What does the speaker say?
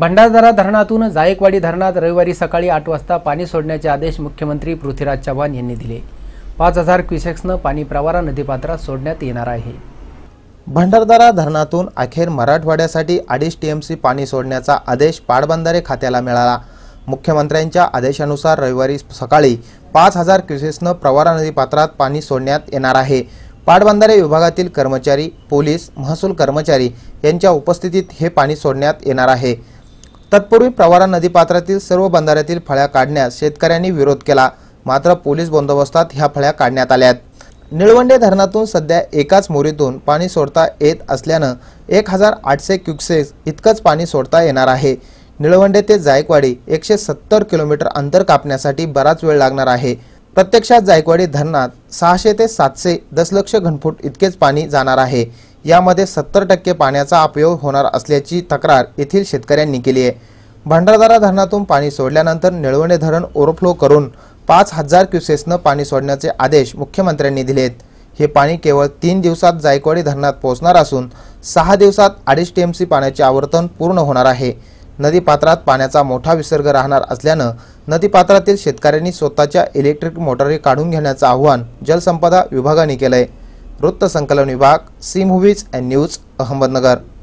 भंडारदरा धरणातून जायकवाडी धरणात रविवारी सकाळी आठ वाजता पाणी सोडण्याचे आदेश मुख्यमंत्री पृथ्वीराज चव्हाण यांनी दिले पाच हजार क्युसेक्सनं पाणी प्रवारा नदीपात्रात सोडण्यात येणार आहे भंडारदरा धरणातून अखेर मराठवाड्यासाठी अडीच टी एम सी पाणी सोडण्याचा आदेश पाटबंधारे खात्याला मिळाला मुख्यमंत्र्यांच्या आदेशानुसार रविवारी सकाळी पाच हजार क्युसेक्सनं प्रवारा नदीपात्रात पाणी सोडण्यात येणार आहे पाटबंधारे विभागातील कर्मचारी पोलीस महसूल कर्मचारी यांच्या उपस्थितीत हे पाणी सोडण्यात येणार आहे तत्पूर्वी प्रवारा नदीपात्रातील सर्व बंधाऱ्यातील फळ्या काढण्यास शेतकऱ्यांनी विरोध केला मात्र पोलीस बंदोबस्तात ह्या फळ्या काढण्यात आल्या निळवंडे धरणातून सध्या एकाच मोरीतून पाणी सोडता येत असल्यानं एक हजार आठशे क्युक्सेस इतकंच पाणी सोडता येणार आहे निळवंडे ते जायकवाडी एकशे सत्तर किलोमीटर अंतर कापण्यासाठी बराच वेळ लागणार आहे प्रत्यक्षात जायकवाडी धरणात सहाशे ते सातशे दशलक्ष घनफूट इतकेच पाणी जाणार आहे यामध्ये सत्तर टक्के पाण्याचा अपयोग होणार असल्याची तक्रार येथील शेतकऱ्यांनी केली आहे भंडारदारा धरणातून पाणी सोडल्यानंतर निळवणे धरण ओव्हरफ्लो करून पाच हजार क्युसेसनं पाणी सोडण्याचे आदेश मुख्यमंत्र्यांनी दिलेत हे पाणी केवळ तीन दिवसात जायकवाडी धरणात पोहोचणार असून सहा दिवसात अडीच टी एम सी पाण्याचे आवर्तन पूर्ण होणार आहे नदीपात्रात पाण्याचा मोठा विसर्ग राहणार असल्यानं नदीपात्रातील शेतकऱ्यांनी स्वतःच्या इलेक्ट्रिक मोटारी काढून घेण्याचं आव्हान जलसंपदा विभागाने केलं आहे वृत्तसंकलन विभाग C movies and news Ahmednagar